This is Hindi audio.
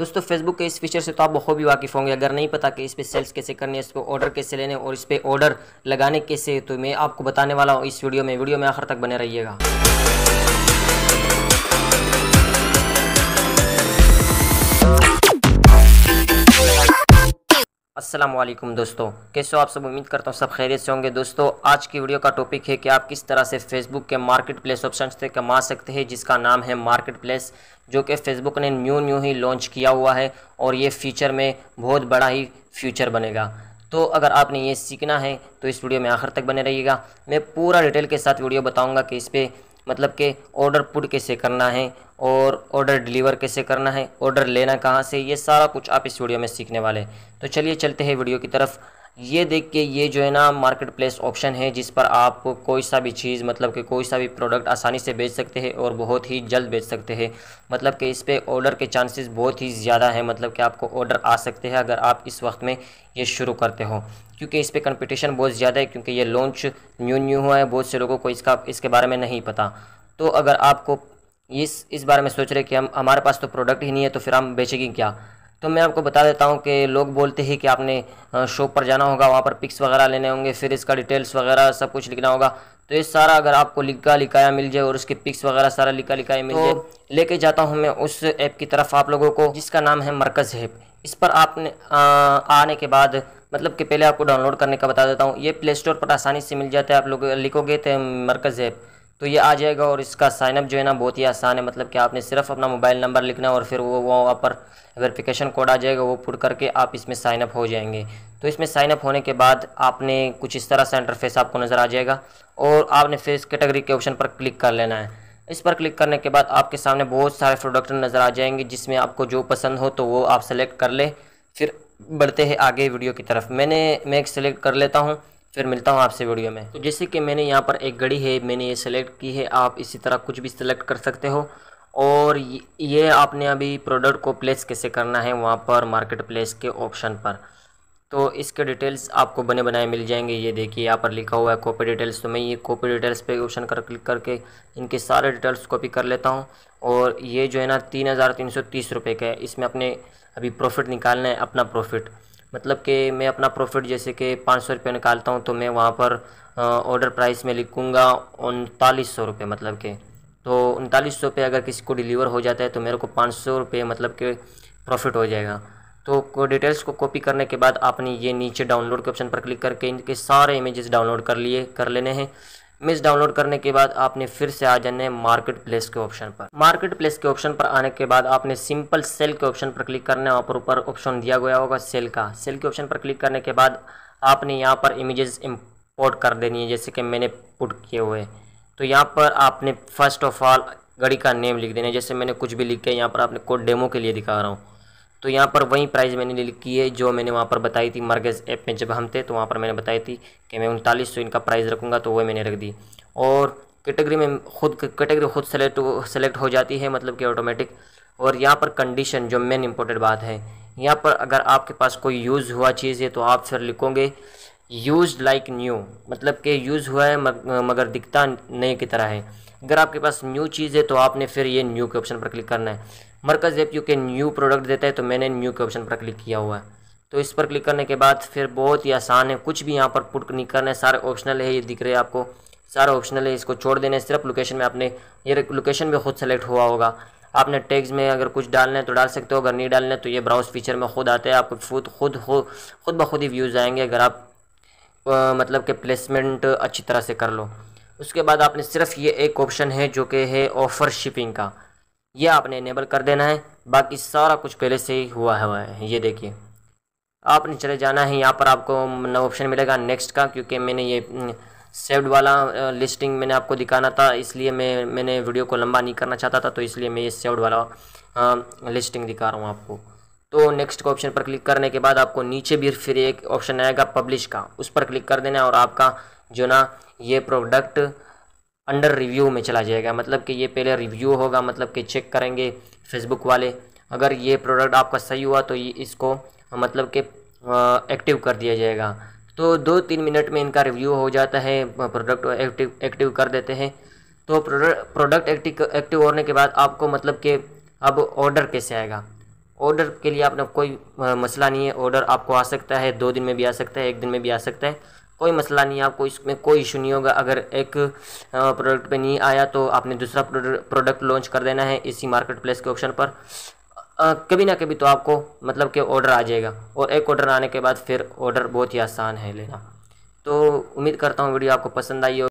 दोस्तों फेसबुक के इस फीचर से तो आप बखूबी वाकिफ़ होंगे अगर नहीं पता कि इस पर सेल्स कैसे करने हैं इस पर ऑर्डर कैसे लेने और इस पर ऑर्डर लगाने कैसे तो मैं आपको बताने वाला हूँ इस वीडियो में वीडियो में आखिर तक बने रहिएगा असलम दोस्तों कैसे हो आप सब उम्मीद करता हूँ सब खैरियत से होंगे दोस्तों आज की वीडियो का टॉपिक है कि आप किस तरह से फेसबुक के मार्केट प्लेस ऑप्शन से कमा सकते हैं जिसका नाम है मार्केट प्लेस जो कि फेसबुक ने न्यू न्यू ही लॉन्च किया हुआ है और ये फ्यूचर में बहुत बड़ा ही फ्यूचर बनेगा तो अगर आपने ये सीखना है तो इस वीडियो में आखिर तक बने रहिएगा मैं पूरा डिटेल के साथ वीडियो बताऊँगा कि इस पर मतलब कि ऑर्डर पुट कैसे करना है और ऑर्डर डिलीवर कैसे करना है ऑर्डर लेना कहाँ से ये सारा कुछ आप इस वीडियो में सीखने वाले हैं तो चलिए चलते हैं वीडियो की तरफ ये देख के ये जो है ना मार्केट प्लेस ऑप्शन है जिस पर आप कोई सा भी चीज़ मतलब कि कोई सा भी प्रोडक्ट आसानी से बेच सकते हैं और बहुत ही जल्द बेच सकते हैं मतलब कि इस पर ऑर्डर के चांसेस बहुत ही ज़्यादा है मतलब कि आपको ऑर्डर आ सकते हैं अगर आप इस वक्त में ये शुरू करते हो क्योंकि इस पर कंपटिशन बहुत ज़्यादा है क्योंकि ये लॉन्च न्यू न्यू हुआ है बहुत से लोगों को इसका इसके बारे में नहीं पता तो अगर आपको इस इस बारे में सोच रहे कि हम हमारे पास तो प्रोडक्ट ही नहीं है तो फिर हम बेचेंगे क्या तो मैं आपको बता देता हूँ कि लोग बोलते हैं कि आपने शॉप पर जाना होगा वहाँ पर पिक्स वगैरह लेने होंगे फिर इसका डिटेल्स वगैरह सब कुछ लिखना होगा तो ये सारा अगर आपको लिखा लिखाया मिल जाए और उसके पिक्स वगैरह सारा लिखा लिखाया मिल तो जाए लेके जाता हूँ मैं उस ऐप की तरफ आप लोगों को जिसका नाम है मरकज़ ऐप इस पर आपने आने के बाद मतलब कि पहले आपको डाउनलोड करने का बता देता हूँ ये प्ले स्टोर पर आसानी से मिल जाता है आप लोग लिखोगे तो मरकज़ ऐप तो ये आ जाएगा और इसका साइनअप जो है ना बहुत ही आसान है मतलब कि आपने सिर्फ अपना मोबाइल नंबर लिखना और फिर वो वहाँ पर वेरिफिकेशन कोड आ जाएगा वो पुट करके आप इसमें साइनअप हो जाएंगे तो इसमें साइनअप होने के बाद आपने कुछ इस तरह से इंटरफेस आपको नज़र आ जाएगा और आपने फिर इस कैटेगरी के ऑप्शन पर क्लिक कर लेना है इस पर क्लिक करने के बाद आपके सामने बहुत सारे प्रोडक्ट नज़र आ जाएंगे जिसमें आपको जो पसंद हो तो वो आप सेलेक्ट कर ले फिर बढ़ते हैं आगे वीडियो की तरफ मैंने मैं एक सेलेक्ट कर लेता हूँ फिर मिलता हूँ आपसे वीडियो में तो जैसे कि मैंने यहाँ पर एक घड़ी है मैंने ये सेलेक्ट की है आप इसी तरह कुछ भी सिलेक्ट कर सकते हो और ये आपने अभी प्रोडक्ट को प्लेस कैसे करना है वहाँ पर मार्केट प्लेस के ऑप्शन पर तो इसके डिटेल्स आपको बने बनाए मिल जाएंगे ये देखिए यहाँ पर लिखा हुआ है कॉपी डिटेल्स तो मैं ये कॉपी डिटेल्स पे ऑप्शन कर क्लिक करके इनके सारे डिटेल्स कॉपी कर लेता हूँ और ये जो है ना तीन हज़ार तीन सौ तीस रुपये का है इसमें अपने अभी प्रॉफिट निकालना है अपना प्रॉफिट मतलब कि मैं अपना प्रॉफिट जैसे कि पाँच सौ रुपये निकालता हूँ तो मैं वहाँ पर ऑर्डर प्राइस में लिखूँगा उनतालीस सौ रुपये मतलब के तो उनतालीस सौ रुपये अगर किसी को डिलीवर हो जाता है तो मेरे को पाँच सौ रुपये मतलब के प्रॉफिट हो जाएगा तो डिटेल्स को कॉपी करने के बाद आपने ये नीचे डाउनलोड के ऑप्शन पर क्लिक करके इनके सारे इमेजेस डाउनलोड कर लिए कर लेने हैं मिस डाउनलोड करने के बाद आपने फिर से आ जाना है मार्केट प्लेस के ऑप्शन पर मार्केट प्लेस के ऑप्शन पर आने के बाद आपने सिंपल सेल के ऑप्शन पर क्लिक करने वहाँ पर ऊपर ऑप्शन दिया गया होगा सेल का सेल के ऑप्शन पर क्लिक करने के बाद आपने यहाँ पर इमेजेस इम्पोर्ट कर देनी है जैसे कि मैंने पुट किए हुए तो यहाँ पर आपने फर्स्ट ऑफ ऑल गाड़ी का नेम लिख देना है जैसे मैंने कुछ भी लिख के यहाँ पर आपने कोड डेमो के लिए दिखा रहा हूँ तो यहाँ पर वही प्राइस मैंने ले लिखी है जो मैंने वहाँ पर बताई थी मरगज़ ऐप में जब हम थे तो वहाँ पर मैंने बताई थी कि मैं उनतालीस सौ इनका प्राइस रखूँगा तो वह मैंने रख दी और कैटेगरी में खुद कैटेगरी खुद सेलेक्ट सेलेक्ट हो जाती है मतलब कि ऑटोमेटिक और यहाँ पर कंडीशन जो मेन इम्पोर्टेंट बात है यहाँ पर अगर आपके पास कोई यूज़ हुआ चीज़ है तो आप फिर लिखोगे यूज लाइक न्यू मतलब कि यूज़ हुआ है मगर दिखता नए की तरह है अगर आपके पास न्यू चीज़ है तो आपने फिर ये न्यू के ऑप्शन पर क्लिक करना है मरकज़ एप यू के न्यू प्रोडक्ट देता है तो मैंने न्यू के ऑप्शन पर क्लिक किया हुआ है तो इस पर क्लिक करने के बाद फिर बहुत ही आसान है कुछ भी यहाँ पर पुट नहीं करना है सारे ऑप्शनल है ये दिख रहे हैं आपको सारा ऑप्शनल है इसको छोड़ देना है सिर्फ लोकेशन में आपने ये लोकेशन भी खुद सेलेक्ट हुआ होगा आपने टेक्स में अगर कुछ डालना है तो डाल सकते हो अगर नहीं डालना है तो ये ब्राउज फीचर में खुद आता है आपको खुद खुद खुद ब खुद ही व्यूज़ आएंगे अगर आप मतलब कि प्लेसमेंट अच्छी तरह से कर लो उसके बाद आपने सिर्फ ये एक ऑप्शन है जो कि है ऑफ़र शिपिंग का ये आपने इनेबल कर देना है बाकी सारा कुछ पहले से ही हुआ हुआ है ये देखिए आपने चले जाना है यहाँ पर आपको नव ऑप्शन मिलेगा नेक्स्ट का क्योंकि मैंने ये सेव्ड हम्म, वाला लिस्टिंग मैंने आपको दिखाना था इसलिए मैं मैंने वीडियो को लंबा नहीं करना चाहता था तो इसलिए मैं ये सेव्ड वाला लिस्टिंग दिखा रहा हूँ आपको तो नेक्स्ट के ऑप्शन पर क्लिक करने के बाद आपको नीचे भी फिर एक ऑप्शन आएगा पब्लिश का उस पर क्लिक कर देना और आपका जो ना ये प्रोडक्ट अंडर रिव्यू में चला जाएगा मतलब कि ये पहले रिव्यू होगा मतलब कि चेक करेंगे फेसबुक वाले अगर ये प्रोडक्ट आपका सही हुआ तो इसको मतलब कि एक्टिव कर दिया जाएगा तो दो तीन मिनट में इनका रिव्यू हो जाता है प्रोडक्ट एक्टिव एक्टिव कर देते हैं तो प्रोडक्ट एक्टिव एक्टिव होने के बाद आपको मतलब कि अब ऑर्डर कैसे आएगा ऑर्डर के लिए आपने कोई मसला नहीं है ऑर्डर आपको आ सकता है दो दिन में भी आ सकता है एक दिन में भी आ सकता है कोई मसला नहीं है आपको इसमें कोई इशू नहीं होगा अगर एक प्रोडक्ट पे नहीं आया तो आपने दूसरा प्रोडक्ट लॉन्च कर देना है इसी मार्केट प्लेस के ऑप्शन पर आ, कभी ना कभी तो आपको मतलब कि ऑर्डर आ जाएगा और एक ऑर्डर आने के बाद फिर ऑर्डर बहुत ही आसान है लेना तो उम्मीद करता हूँ वीडियो आपको पसंद आई हो